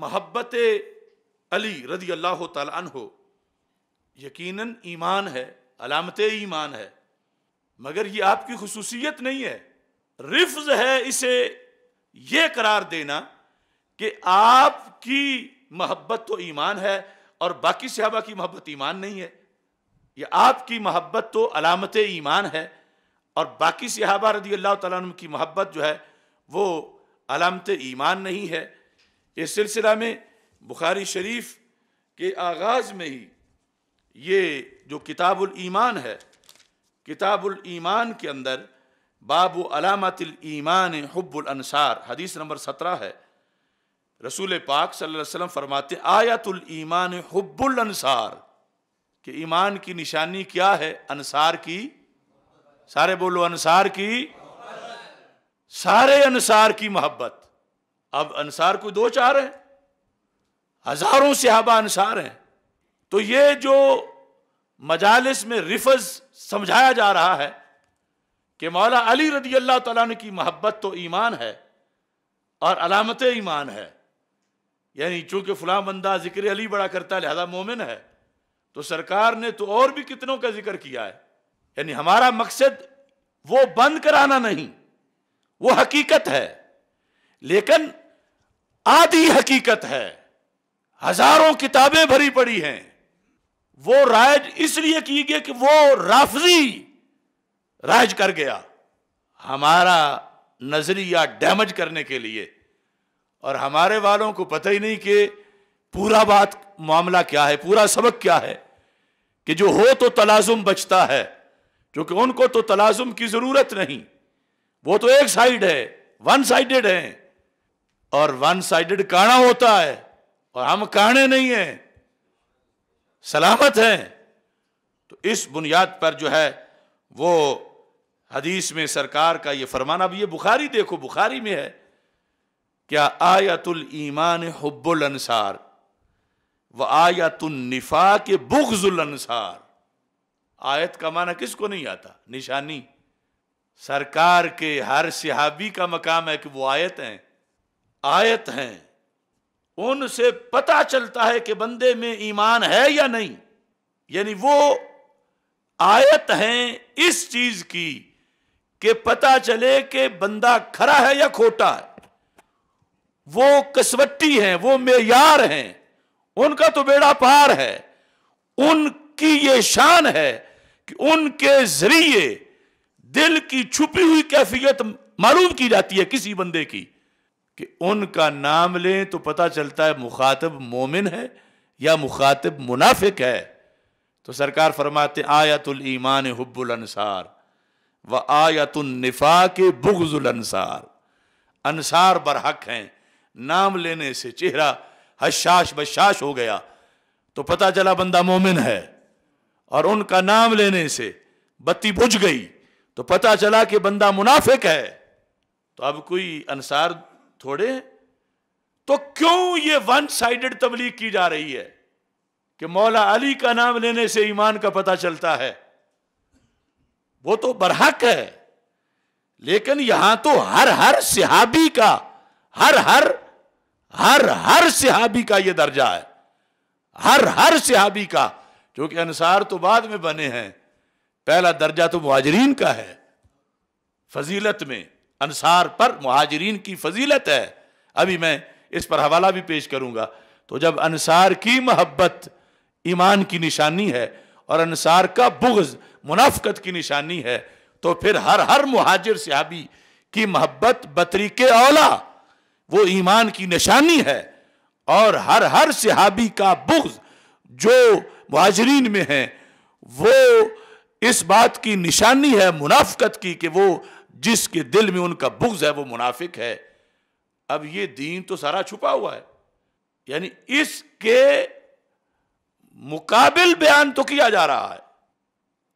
महब्बत अली रदी अल्लाह तन हो ईमान है अलामत ईमान है मगर ये आपकी खसूसियत नहीं है रिफ्ज है इसे ये करार देना कि आपकी मोहब्बत तो ईमान है और बाकी सहाबा की मोहब्बत ईमान नहीं है यह आपकी मोहब्बत तो अलामत ईमान है और बाकी सहाबा रदी अल्लाह तुम की मोहब्बत जो है वो अलामत ईमान नहीं है इस सिलसिला में बुखारी शरीफ के आगाज़ में ही ये जो किताबुल ईमान है किताबुल ईमान के अंदर बाबू अलामतिल ईमान हब्बुल अनसार हदीस नंबर सत्रह है रसूल पाक सल्लल्लाहु अलैहि वसल्लम फरमाते आयतुल ईमान हब्बुल अनसार कि ईमान की निशानी क्या है अनसार की सारे बोलो अनसार की सारे अनसार की मोहब्बत अब अनसार कोई दो चार हैं हजारों सिहाबा अनसार हैं तो ये जो मजालिस में रिफज समझाया जा रहा है कि मौला अली रदी अल्लाह तला की मोहब्बत तो ईमान है और अलामत ईमान है यानी चूंकि फलां बंदा जिक्र अली बड़ा करता है लिहाजा मोमिन है तो सरकार ने तो और भी कितनों का जिक्र किया है यानी हमारा मकसद वो बंद कराना नहीं वो हकीकत है लेकिन आधी हकीकत है हजारों किताबें भरी पड़ी हैं वो राज इसलिए की गई कि वो राफजी राज कर गया हमारा नजरिया डैमेज करने के लिए और हमारे वालों को पता ही नहीं कि पूरा बात मामला क्या है पूरा सबक क्या है कि जो हो तो तलाजुम बचता है क्योंकि उनको तो तलाजुम की ज़रूरत नहीं वो तो एक साइड है वन साइडेड है और वन साइडेड काणा होता है और हम काणे नहीं हैं सलामत हैं तो इस बुनियाद पर जो है वो हदीस में सरकार का ये फरमाना अब ये बुखारी देखो बुखारी में है क्या आयतुल ईमान हब्बुल अनसार व आयतुल निफा के बुगजुल अनसार आयत का माना किसको नहीं आता निशानी सरकार के हर सिहाबी का मकाम है कि वो आयत हैं आयत हैं उनसे पता चलता है कि बंदे में ईमान है या नहीं यानी वो आयत हैं इस चीज की कि पता चले कि बंदा खरा है या खोटा है वो कसवट्टी हैं वो मेयार हैं उनका तो बेड़ा पार है उनकी ये शान है कि उनके जरिए दिल की छुपी हुई कैफियत मालूम की जाती है किसी बंदे की कि उनका नाम लें तो पता चलता है मुखातब मोमिन है या मुखातब मुनाफिक है तो सरकार फरमाते आयतुल ईमान हब्बुल अनसार व निफा के बुगजुल अनसार अनसार बरहक हैं नाम लेने से चेहरा हशाश बशाश हो गया तो पता चला बंदा मोमिन है और उनका नाम लेने से बत्ती बुझ गई तो पता चला कि बंदा मुनाफिक है तो अब कोई अनसार थोड़े तो क्यों ये वन साइडेड तबलीग की जा रही है कि मौला अली का नाम लेने से ईमान का पता चलता है वो तो बरहक है लेकिन यहां तो हर हर सिहाबी का हर हर हर हर सिहाबी का ये दर्जा है हर हर सिहाबी का क्योंकि अनुसार तो बाद में बने हैं पहला दर्जा तो मुआजरीन का है फजीलत में अनसार पर महाजरीन की फजीलत है अभी मैं इस पर हवाला भी पेश करूंगा तो जब अनसार की मोहब्बत ईमान की निशानी है और अनसार का बुग्ज मुनाफ्त की निशानी है तो फिर हर हर महाजिर सहाबी की मोहब्बत के औला वो ईमान की निशानी है और हर हर सहाबी का बुग्ज जो महाजरीन में है वो इस बात की निशानी है मुनाफ्त की कि वो जिसके दिल में उनका बुग्ज है वो मुनाफिक है अब ये दीन तो सारा छुपा हुआ है यानी इसके मुकाबिल बयान तो किया जा रहा है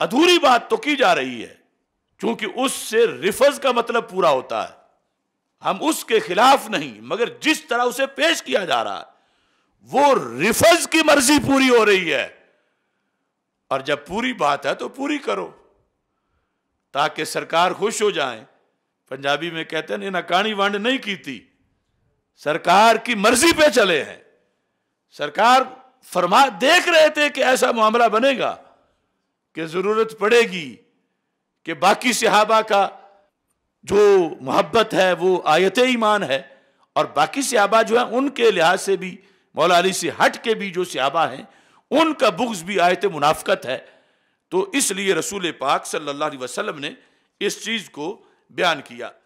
अधूरी बात तो की जा रही है क्योंकि उससे रिफज का मतलब पूरा होता है हम उसके खिलाफ नहीं मगर जिस तरह उसे पेश किया जा रहा है वो रिफज की मर्जी पूरी हो रही है और जब पूरी बात है तो पूरी करो ताकि सरकार खुश हो जाए पंजाबी में कहते हैं इन्हें काणी वांड नहीं की थी सरकार की मर्जी पे चले हैं सरकार फरमा देख रहे थे कि ऐसा मामला बनेगा कि ज़रूरत पड़ेगी कि बाकी सिहाबा का जो मोहब्बत है वो आयत ईमान है और बाकी सहाबा जो है उनके लिहाज से भी मौला अली से हट के भी जो सिहाबा हैं उनका बुग्स भी आयत मुनाफ़त है तो इसलिए रसूल पाक सल्लल्लाहु अलैहि वसल्लम ने इस चीज़ को बयान किया